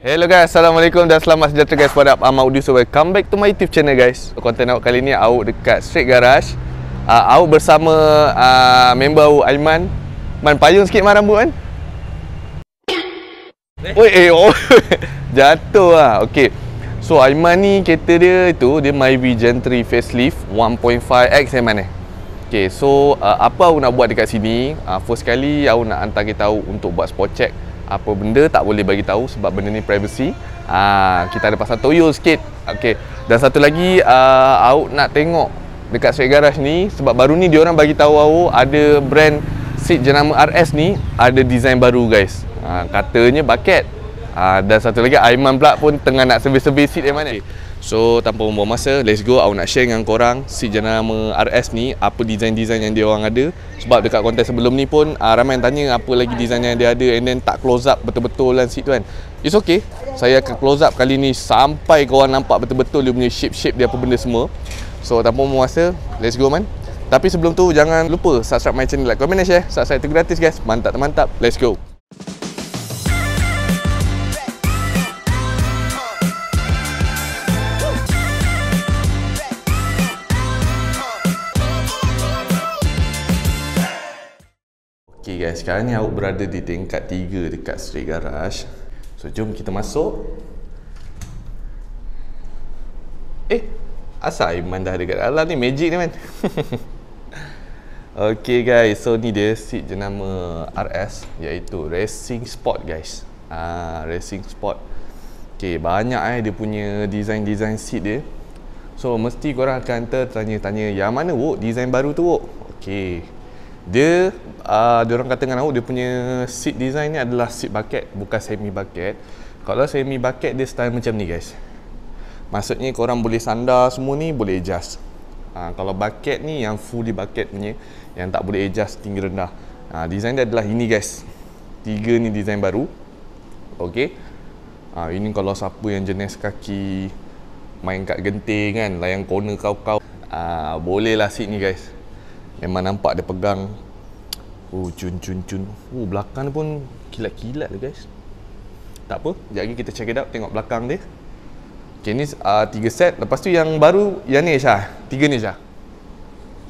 Hello guys, Assalamualaikum dan selamat sejahtera guys pada Ahmad Udi So, welcome back to my YouTube channel guys Konten awak kali ni, awak dekat Street Garage uh, ah, Awak bersama uh, member awak, Aiman Man, payung sikit man rambut kan? Oi, eh, oh, jatuh lah, okay So, Aiman ni kereta dia tu, dia Vision Gentry Facelift 1.5X yang mana? Okay, so uh, apa awak nak buat dekat sini? Uh, first kali, awak nak hantar kita untuk buat spot check apa benda tak boleh bagi tahu sebab benda ni privacy. Ah uh, kita ada pasal toyo sikit. Okey. Dan satu lagi uh, Auk nak tengok dekat Street Garage ni sebab baru ni diorang bagi tahu aku ada brand seat jenama RS ni ada design baru guys. Uh, katanya bucket. Uh, dan satu lagi Aiman pula pun tengah nak servis-servis seat yang mana. Okay. So tanpa membuang masa, let's go. Aku nak share dengan korang si jenama RS ni, apa design-design yang dia orang ada. Sebab dekat konten sebelum ni pun uh, ramai yang tanya apa lagi design yang dia ada and then tak close up betul-betul lah seat tu kan. It's okay. Saya akan close up kali ni sampai korang nampak betul-betul dia punya shape-shape dia apa benda semua. So tanpa membuang masa, let's go man. Tapi sebelum tu jangan lupa subscribe my channel, like, comment dan share. Subscribe tu gratis guys. Mantap mantap. Let's go. guys Sekarang ni awak berada di tingkat 3 dekat Street Garage So jom kita masuk Eh Asal Aiman dah dekat dalam ni Magic ni man Okay guys So ni dia seat jenama RS Iaitu Racing Sport guys Ah Racing Sport Okay banyak eh dia punya design-design seat dia So mesti korang akan tertanya-tanya Yang mana wok design baru tu wok Okay dia uh, dia orang kata dengan aku dia punya seat design ni adalah seat bucket bukan semi bucket kalau semi bucket dia style macam ni guys maksudnya kau korang boleh sandar semua ni boleh adjust uh, kalau bucket ni yang full di bucket punya yang tak boleh adjust tinggi rendah uh, design dia adalah ini guys tiga ni design baru ok uh, ini kalau siapa yang jenis kaki main kat genting kan layang corner kau-kau uh, boleh lah seat ni guys Memang nampak dia pegang Oh cun cun cun Oh belakang pun kilat-kilat lah guys Tak apa, sekejap lagi kita check it out tengok belakang dia Okay ni uh, tiga set, lepas tu yang baru yang ni Syah Tiga ni Syah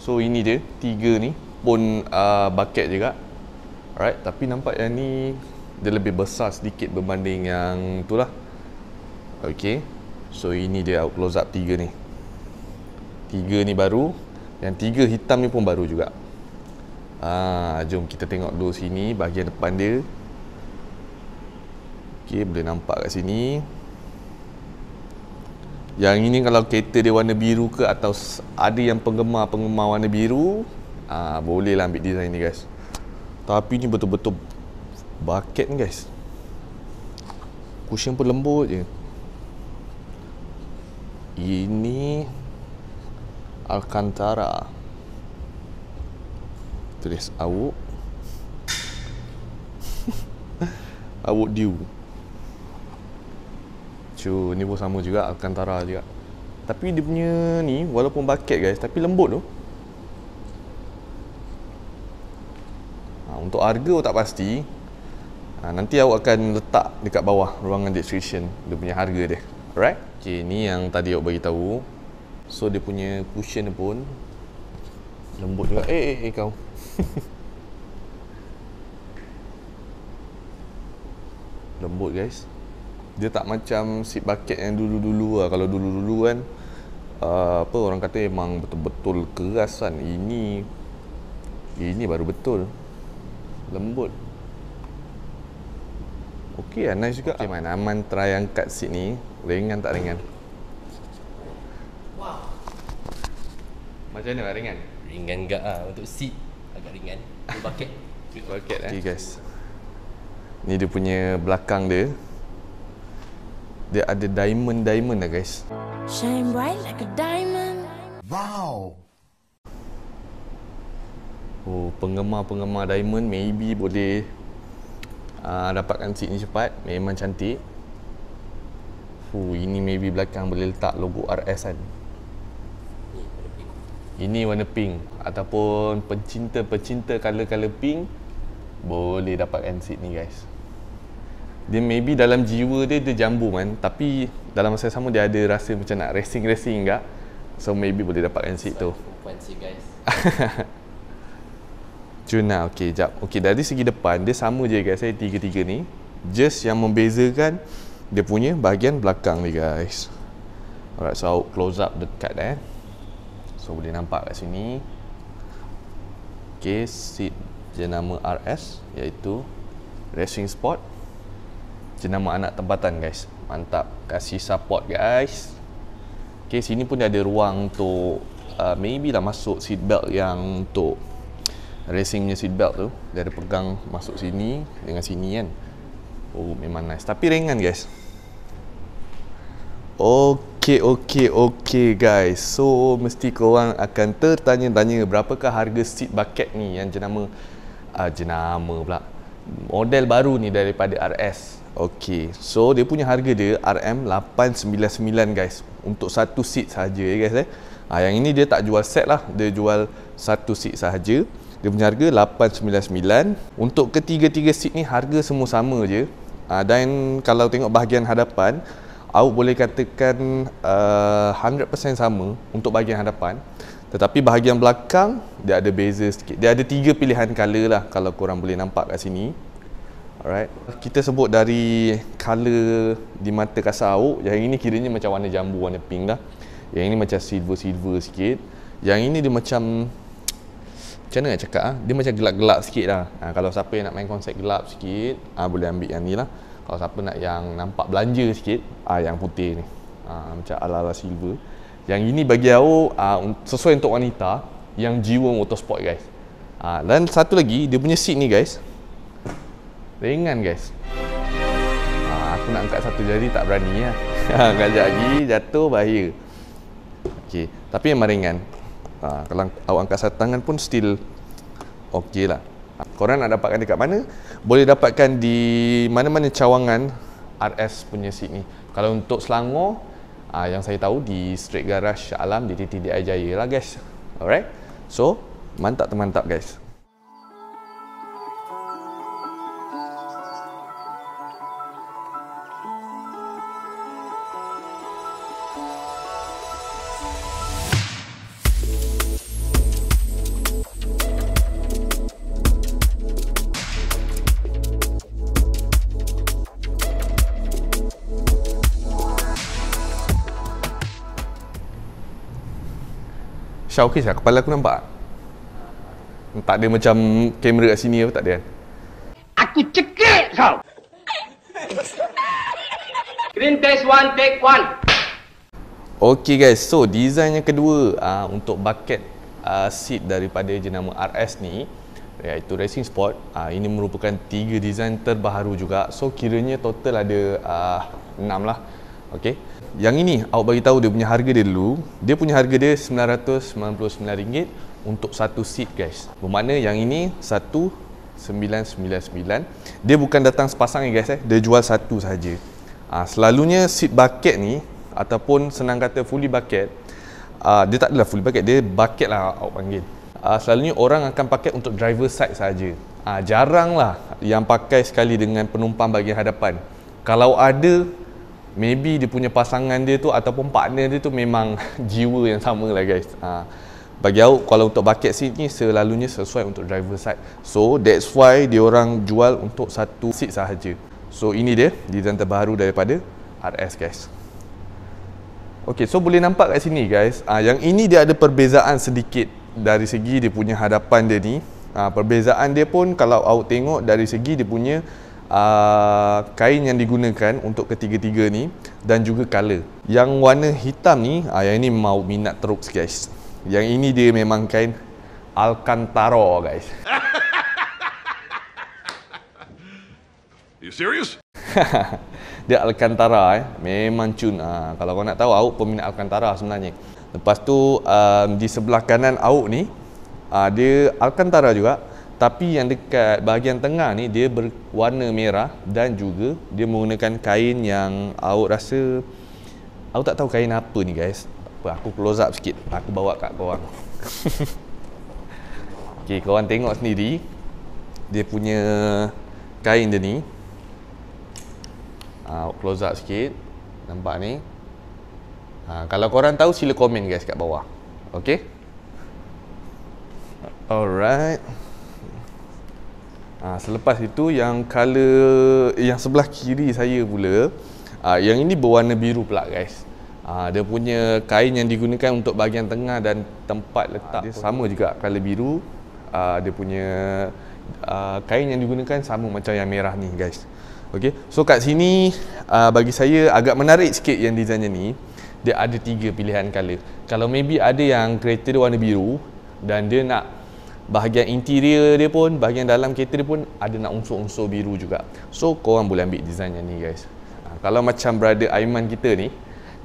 So ini dia, tiga ni pun uh, bucket juga Alright, tapi nampak yang ni Dia lebih besar sedikit berbanding yang tu lah Okay So ini dia close up tiga ni Tiga ni baru yang tiga hitam ni pun baru juga Ah, Jom kita tengok dulu sini Bahagian depan dia Ok boleh nampak kat sini Yang ini kalau kereta dia warna biru ke Atau ada yang penggemar-penggemar warna biru ah, Boleh lah ambil design ni guys Tapi ni betul-betul Bucket ni guys Cushion pun lembut je Ini Alcantara Tulis Awuk Awuk Dew Cu, ni pun sama juga Alcantara juga Tapi dia punya ni Walaupun bucket guys Tapi lembut tu ha, Untuk harga tak pasti ha, Nanti awak akan letak Dekat bawah Ruangan description Dia punya harga dia Alright Okay ni yang tadi awak beritahu So dia punya cushion pun lembut juga. Eh eh eh kau. lembut guys. Dia tak macam seat bucket yang dulu-dulu lah. Kalau dulu-dulu kan uh, apa orang kata emang betul-betul keras kan. Ini ini baru betul. Lembut. Okey, lah, nice juga. Okey, main aman try angkat seat ni. Ringan tak ringan? Macam mana lah ringan? Ringan enggak lah Untuk seat agak ringan Untuk bucket Untuk bucket lah. Okay guys Ni dia punya belakang dia Dia ada diamond-diamond lah guys Shine bright like a diamond Wow Oh penggemar-penggemar diamond Maybe boleh uh, Dapatkan seat ni cepat Memang cantik Oh ini maybe belakang boleh letak logo RS kan ini warna pink ataupun pencinta-pencinta color-color pink boleh dapatkan seat ni guys dia maybe dalam jiwa dia dia jambu man tapi dalam masa sama dia ada rasa macam nak racing-racing enggak so maybe boleh dapatkan seat tu guys. Juna, ah, ok jap ok dari segi depan dia sama je guys saya eh, tiga-tiga ni just yang membezakan dia punya bahagian belakang ni guys alright so close up dekat eh So boleh nampak kat sini Okay, seat jenama RS iaitu Racing Sport Jenama anak tempatan guys Mantap, kasih support guys Okay, sini pun dia ada ruang untuk uh, Maybe lah masuk seat belt yang untuk Racing punya seat belt tu Dia ada pegang masuk sini dengan sini kan Oh memang nice, tapi ringan guys Okey, okey, okey guys. So, mesti korang akan tertanya-tanya berapakah harga seat bucket ni yang jenama... Uh, jenama pula. Model baru ni daripada RS. Okey, so dia punya harga dia RM899 guys. Untuk satu seat sahaja ya guys eh. Ha, yang ini dia tak jual set lah. Dia jual satu seat sahaja. Dia punya harga RM899. Untuk ketiga-tiga seat ni harga semua sama je. Ha, dan kalau tengok bahagian hadapan awak boleh katakan uh, 100% sama untuk bahagian hadapan tetapi bahagian belakang dia ada beza sikit dia ada tiga pilihan color lah kalau korang boleh nampak kat sini alright kita sebut dari color di mata kasar awak yang ini kiranya macam warna jambu warna pink lah yang ini macam silver-silver sikit yang ini dia macam macam mana nak cakap ah? dia macam gelap-gelap sikit lah ah, kalau siapa yang nak main konsep gelap sikit ah, boleh ambil yang ni lah kalau siapa nak yang nampak belanja sikit, ah yang putih ni. Ah macam ala-ala silver. Yang ini bagi aku ah sesuai untuk wanita yang jiwa motorsport guys. Ah dan satu lagi dia punya seat ni guys. Ringan guys. Ah aku nak angkat satu jari tak berani ya. lah. Gajak lagi jatuh bahaya. Okey, tapi yang ringan. Ah kalau awak angkat satu tangan pun still okey lah. Korang nak dapatkan dekat mana? Boleh dapatkan di mana-mana cawangan RS punya sini. Kalau untuk Selangor, uh, yang saya tahu di Street Garage Alam di TTDI Jaya lah guys. Alright? So, mantap-mantap guys. Syah okey kepala aku nampak? Tak ada macam kamera kat sini apa tak ada Aku cekik kau! Green test one, take one! Okay guys, so design yang kedua uh, untuk bucket uh, seat daripada jenama RS ni iaitu Racing Sport uh, ini merupakan tiga design terbaru juga so kiranya total ada uh, 6 lah Okey. Yang ini aku bagi tahu dia punya harga dia dulu. Dia punya harga dia RM999 untuk satu seat guys. Bermakna yang ini satu 999. Dia bukan datang sepasang ya guys eh. Dia jual satu saja. Ha, ah, selalunya seat bucket ni ataupun senang kata fully bucket uh, dia tak adalah fully bucket dia bucket lah awak panggil uh, selalunya orang akan pakai untuk driver side sahaja uh, jarang lah yang pakai sekali dengan penumpang bagian hadapan kalau ada maybe dia punya pasangan dia tu ataupun partner dia tu memang jiwa yang sama lah guys ha. bagi awak kalau untuk bucket seat ni selalunya sesuai untuk driver side so that's why dia orang jual untuk satu seat sahaja so ini dia design terbaru daripada RS guys Okay, so boleh nampak kat sini guys ha, yang ini dia ada perbezaan sedikit dari segi dia punya hadapan dia ni ha, perbezaan dia pun kalau awak tengok dari segi dia punya Ah, kain yang digunakan untuk ketiga-tiga ni dan juga color. Yang warna hitam ni, uh, yang ini mau minat teruk guys. Yang ini dia memang kain Alcantara guys. You serious? dia Alcantara eh. Memang cun. Uh, kalau kau nak tahu, Auk peminat Alcantara sebenarnya. Lepas tu, um, di sebelah kanan awak ni, uh, dia Alcantara juga tapi yang dekat bahagian tengah ni dia berwarna merah dan juga dia menggunakan kain yang aku rasa aku tak tahu kain apa ni guys apa, aku close up sikit aku bawa kat korang ok korang tengok sendiri dia punya kain dia ni uh, close up sikit nampak ni uh, kalau korang tahu sila komen guys kat bawah ok alright Ha, selepas itu yang color yang sebelah kiri saya pula ha, yang ini berwarna biru pula guys. Ha, dia punya kain yang digunakan untuk bahagian tengah dan tempat ha, letak ha, dia sama juga color biru. Ha, dia punya ha, kain yang digunakan sama macam yang merah ni guys. Okey. So kat sini ha, bagi saya agak menarik sikit yang design ni. Dia ada tiga pilihan color. Kalau maybe ada yang kereta dia warna biru dan dia nak bahagian interior dia pun bahagian dalam kereta dia pun ada nak unsur-unsur biru juga so korang boleh ambil design yang ni guys ha, kalau macam brother Aiman kita ni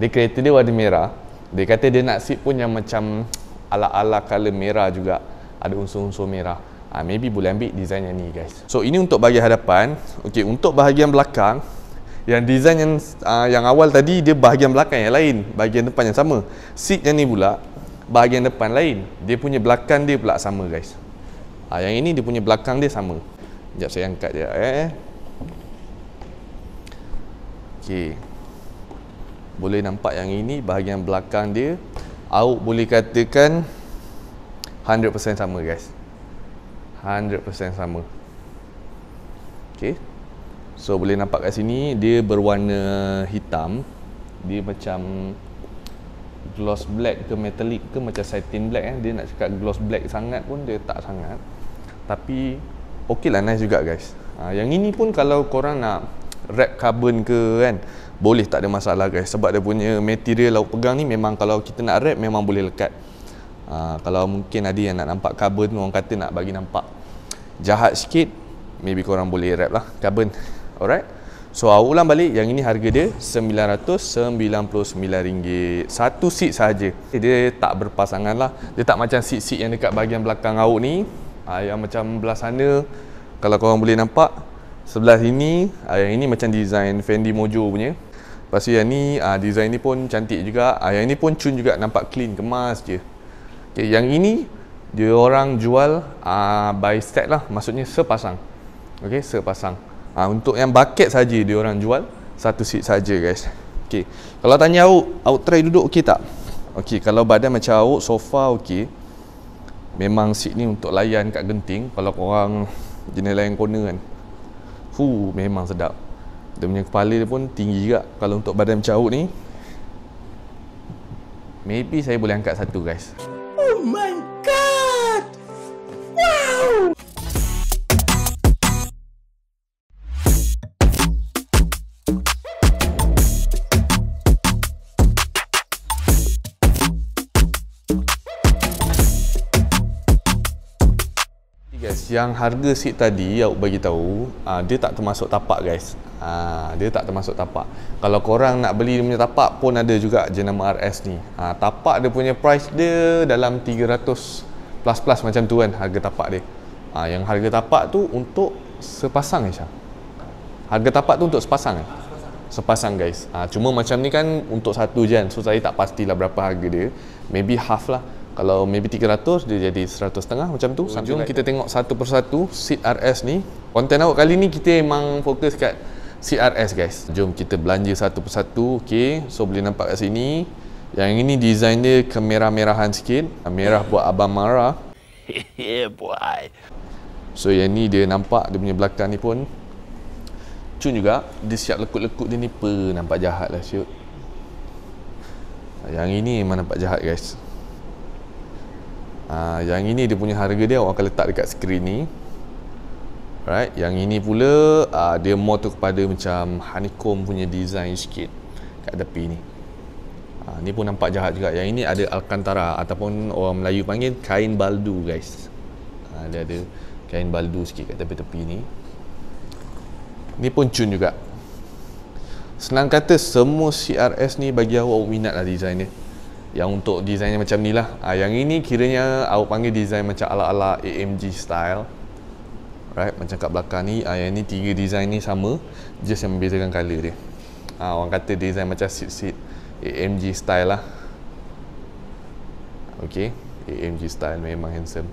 dia kereta dia warna merah dia kata dia nak seat pun yang macam ala-ala color merah juga ada unsur-unsur merah ha, maybe boleh ambil design yang ni guys so ini untuk bahagian hadapan ok untuk bahagian belakang yang design yang, uh, yang awal tadi dia bahagian belakang yang lain bahagian depan yang sama seat yang ni pula bahagian depan lain dia punya belakang dia pula sama guys ha, yang ini dia punya belakang dia sama sekejap saya angkat je eh. eh. ok boleh nampak yang ini bahagian belakang dia Auk boleh katakan 100% sama guys 100% sama ok so boleh nampak kat sini dia berwarna hitam dia macam gloss black ke metallic ke macam satin black eh. Dia nak cakap gloss black sangat pun dia tak sangat. Tapi okey lah nice juga guys. Ha, yang ini pun kalau korang nak wrap carbon ke kan boleh tak ada masalah guys sebab dia punya material lauk pegang ni memang kalau kita nak wrap memang boleh lekat. Ha, kalau mungkin ada yang nak nampak carbon orang kata nak bagi nampak jahat sikit maybe korang boleh wrap lah carbon. Alright. So awak ulang balik yang ini harga dia RM999 Satu seat sahaja eh, Dia tak berpasangan lah Dia tak macam seat-seat yang dekat bahagian belakang awak ni ah, Yang macam belah sana Kalau korang boleh nampak Sebelah sini ah, Yang ini macam design Fendi Mojo punya Lepas tu yang ni ah, Design ni pun cantik juga Yang ini pun cun juga nampak clean kemas je okay, Yang ini Dia orang jual By set lah Maksudnya sepasang Okay sepasang ha, untuk yang bucket saja dia orang jual satu seat saja guys okey kalau tanya awak awak try duduk okey tak okey kalau badan macam awak sofa okey memang seat ni untuk layan kat genting kalau korang jenis lain corner kan fu memang sedap dia punya kepala dia pun tinggi juga kalau untuk badan macam awak ni maybe saya boleh angkat satu guys oh my god wow yang harga seat tadi Yauk bagi tahu uh, dia tak termasuk tapak guys uh, dia tak termasuk tapak kalau korang nak beli punya tapak pun ada juga jenama RS ni uh, tapak dia punya price dia dalam 300 plus plus macam tu kan harga tapak dia uh, yang harga tapak tu untuk sepasang Isha harga tapak tu untuk sepasang kan? sepasang guys uh, cuma macam ni kan untuk satu je kan so saya tak pastilah berapa harga dia maybe half lah kalau maybe 300 dia jadi 100 setengah macam tu so, jom kita tengok satu persatu seat RS ni konten awak kali ni kita memang fokus kat CRS guys jom kita belanja satu persatu Okay, so boleh nampak kat sini yang ini design dia kemerah-merahan sikit merah buat abang marah hehehe boy so yang ni dia nampak dia punya belakang ni pun cun juga dia siap lekut-lekut dia ni per nampak jahat lah siut yang ini memang nampak jahat guys Aa, ah, yang ini dia punya harga dia orang akan letak dekat skrin ni right yang ini pula aa, ah, dia more tu kepada macam honeycomb punya design sikit kat tepi ni aa, ah, ni pun nampak jahat juga yang ini ada alcantara ataupun orang Melayu panggil kain baldu guys aa, dia ada kain baldu sikit kat tepi-tepi ni ni pun cun juga senang kata semua CRS ni bagi awak minat lah design dia yang untuk desainnya macam ni lah uh, yang ini kiranya awak panggil desain macam ala-ala AMG style right macam kat belakang ni uh, yang ni tiga desain ni sama just yang membezakan colour dia uh, orang kata desain macam seat-seat AMG style lah ok AMG style memang handsome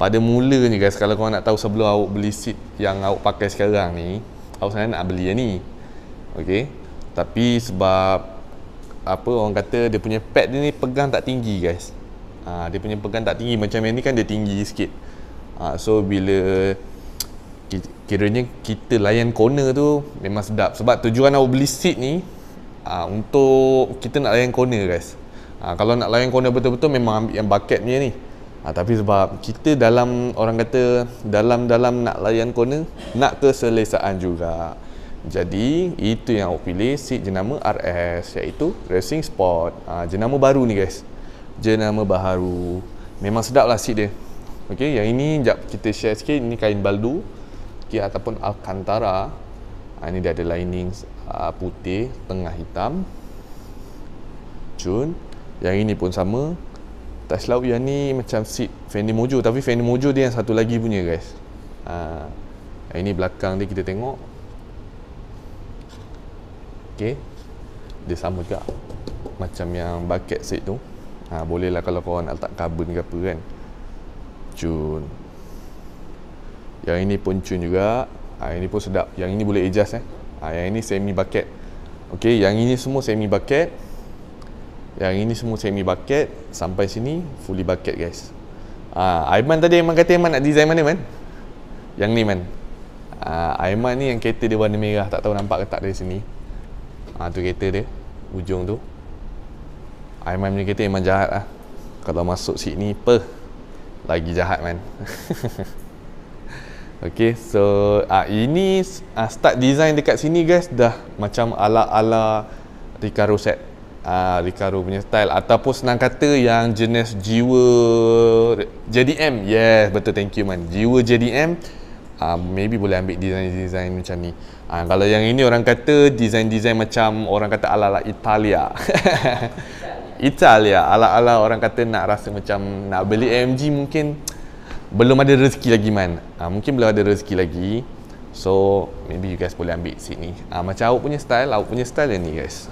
pada ni guys kalau korang nak tahu sebelum awak beli seat yang awak pakai sekarang ni awak sebenarnya nak beli yang ni ok tapi sebab apa orang kata dia punya pad ni pegang tak tinggi guys ha, dia punya pegang tak tinggi macam yang ni kan dia tinggi sikit ha, so bila kiranya kita layan corner tu memang sedap sebab tujuan awak beli seat ni ha, untuk kita nak layan corner guys ha, kalau nak layan corner betul-betul memang ambil yang bucket punya ni ha, tapi sebab kita dalam orang kata dalam-dalam nak layan corner nak keselesaan juga jadi itu yang aku pilih seat jenama RS iaitu Racing Sport ha, jenama baru ni guys jenama baru memang sedap lah seat dia ok yang ini jap kita share sikit ini kain baldu ok ataupun Alcantara ha, ah, ni dia ada lining uh, ah, putih tengah hitam Jun, yang ini pun sama touch laut yang ni macam seat Fendi Mojo tapi Fendi Mojo dia yang satu lagi punya guys ha, ini belakang dia kita tengok okay. dia sama juga macam yang bucket set tu ha, boleh lah kalau korang nak letak carbon ke apa kan cun yang ini pun cun juga ha, yang ini pun sedap yang ini boleh adjust eh ha, yang ini semi bucket Okey, yang ini semua semi bucket yang ini semua semi bucket sampai sini fully bucket guys Ah, Aiman tadi memang kata Aiman nak design mana man? Yang ni man. Ah, Aiman ni yang kereta dia warna merah tak tahu nampak ke tak dari sini. Ha, tu kereta dia Ujung tu Aiman punya kereta memang jahat lah Kalau masuk sini Perh Lagi jahat man Okay so uh, Ini uh, Start design dekat sini guys Dah macam ala-ala Ricaro set uh, Ricaro punya style Ataupun senang kata Yang jenis jiwa JDM Yes betul thank you man Jiwa JDM JDM uh, maybe boleh ambil design-design macam ni uh, kalau yang ini orang kata design-design macam orang kata ala-ala Italia Italia ala-ala orang kata nak rasa macam nak beli AMG mungkin belum ada rezeki lagi man uh, mungkin belum ada rezeki lagi so maybe you guys boleh ambil sini uh, macam awak punya style awak punya style yang ni guys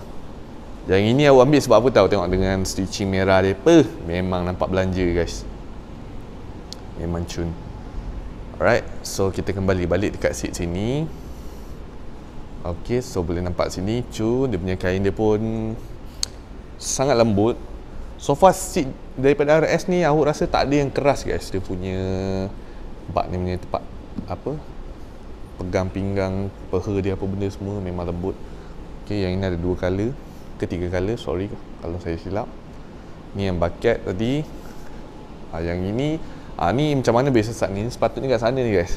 yang ini awak ambil sebab apa tahu tengok dengan stitching merah dia apa memang nampak belanja guys memang cun Alright, so kita kembali balik dekat seat sini. Okay, so boleh nampak sini cun dia punya kain dia pun sangat lembut. So far seat daripada RS ni aku rasa tak ada yang keras guys. Dia punya bak ni punya tempat apa? Pegang pinggang, peha dia apa benda semua memang lembut. Okay, yang ini ada dua color, ketiga color, sorry kalau saya silap. Ni yang bucket tadi. Ah, yang ini ha, ni macam mana boleh sesat ni sepatutnya kat sana ni guys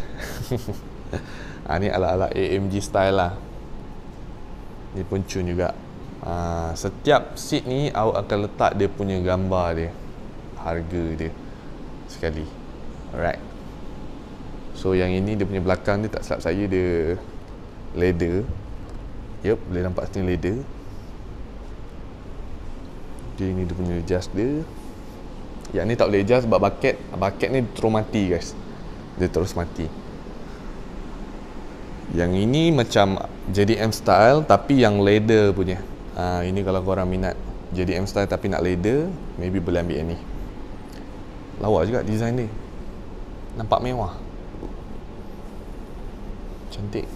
ha, ni ala-ala AMG style lah ni pun cun juga ha, setiap seat ni awak akan letak dia punya gambar dia harga dia sekali alright so yang ini dia punya belakang dia tak silap saya dia leather yup boleh nampak sini leather Dia ini dia punya adjust dia yang ni tak boleh adjust sebab bucket Bucket ni terus mati guys Dia terus mati Yang ini macam JDM style tapi yang leather punya ha, Ini kalau korang minat JDM style tapi nak leather Maybe boleh ambil yang ni Lawa juga design ni Nampak mewah Cantik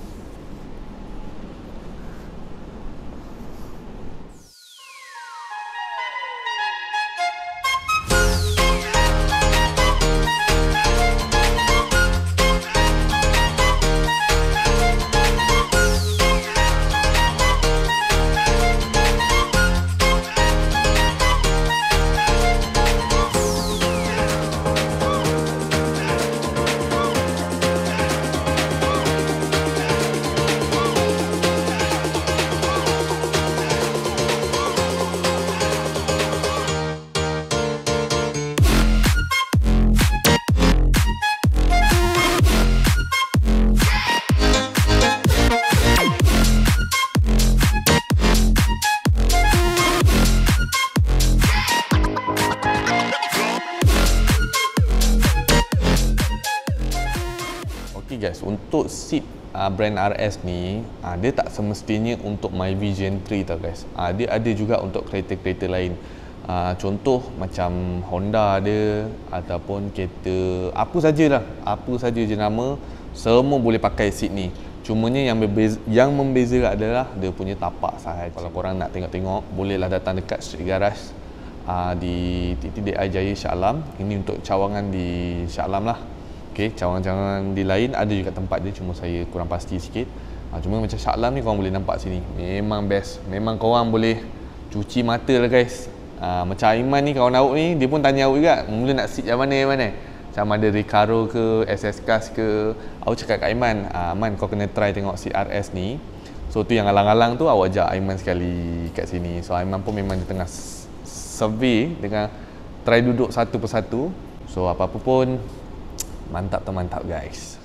RS untuk seat uh, brand RS ni uh, dia tak semestinya untuk My Vision 3 tau guys uh, dia ada juga untuk kereta-kereta lain uh, contoh macam Honda ada ataupun kereta apa sajalah apa saja nama semua boleh pakai seat ni cumanya yang yang membeza adalah dia punya tapak sahaja kalau korang nak tengok-tengok bolehlah datang dekat street garage uh, di titik Jaya Shah Alam ini untuk cawangan di Shah Alam lah Okey, cawangan-cawangan di lain ada juga tempat dia cuma saya kurang pasti sikit. Ha, cuma macam Syaklam ni korang boleh nampak sini. Memang best. Memang korang boleh cuci mata lah guys. Ha, macam Aiman ni kawan awak ni dia pun tanya awak juga mula nak sit yang mana yang mana. Sama ada Ricardo ke SS Cas ke. Awak cakap kat Aiman, ah, Aiman kau kena try tengok CRS ni. So tu yang alang-alang tu awak ajak Aiman sekali kat sini. So Aiman pun memang di tengah survey dengan try duduk satu persatu. So apa-apa pun Mantap tu mantap guys.